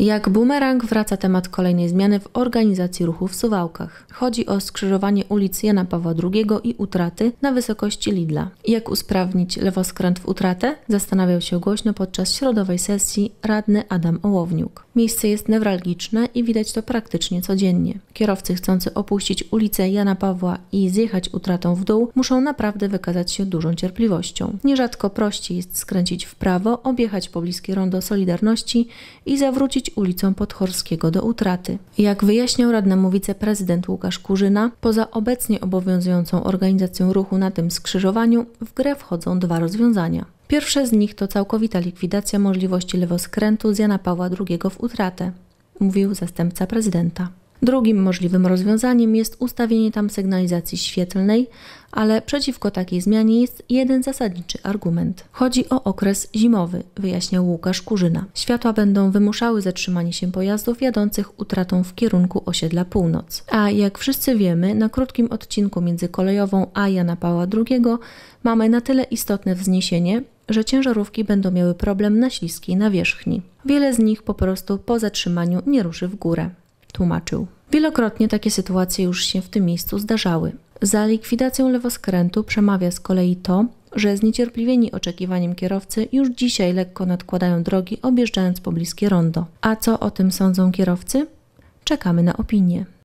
Jak bumerang wraca temat kolejnej zmiany w organizacji ruchu w Suwałkach. Chodzi o skrzyżowanie ulic Jana Pawła II i utraty na wysokości Lidla. Jak usprawnić lewoskręt w utratę? Zastanawiał się głośno podczas środowej sesji radny Adam Ołowniuk. Miejsce jest newralgiczne i widać to praktycznie codziennie. Kierowcy chcący opuścić ulicę Jana Pawła i zjechać utratą w dół muszą naprawdę wykazać się dużą cierpliwością. Nierzadko prościej jest skręcić w prawo, objechać pobliskie rondo Solidarności i zawrócić ulicą Podchorskiego do utraty. Jak wyjaśniał radnemu wiceprezydent Łukasz Kurzyna, poza obecnie obowiązującą organizacją ruchu na tym skrzyżowaniu w grę wchodzą dwa rozwiązania. Pierwsze z nich to całkowita likwidacja możliwości lewoskrętu z Jana Pawła II w utratę, mówił zastępca prezydenta. Drugim możliwym rozwiązaniem jest ustawienie tam sygnalizacji świetlnej, ale przeciwko takiej zmianie jest jeden zasadniczy argument. Chodzi o okres zimowy, wyjaśniał Łukasz Kurzyna. Światła będą wymuszały zatrzymanie się pojazdów jadących utratą w kierunku osiedla północ. A jak wszyscy wiemy, na krótkim odcinku między kolejową a Jana Pała II mamy na tyle istotne wzniesienie, że ciężarówki będą miały problem na śliskiej nawierzchni. Wiele z nich po prostu po zatrzymaniu nie ruszy w górę tłumaczył. Wielokrotnie takie sytuacje już się w tym miejscu zdarzały. Za likwidacją lewoskrętu przemawia z kolei to, że zniecierpliwieni oczekiwaniem kierowcy już dzisiaj lekko nadkładają drogi, objeżdżając pobliskie rondo. A co o tym sądzą kierowcy? Czekamy na opinię.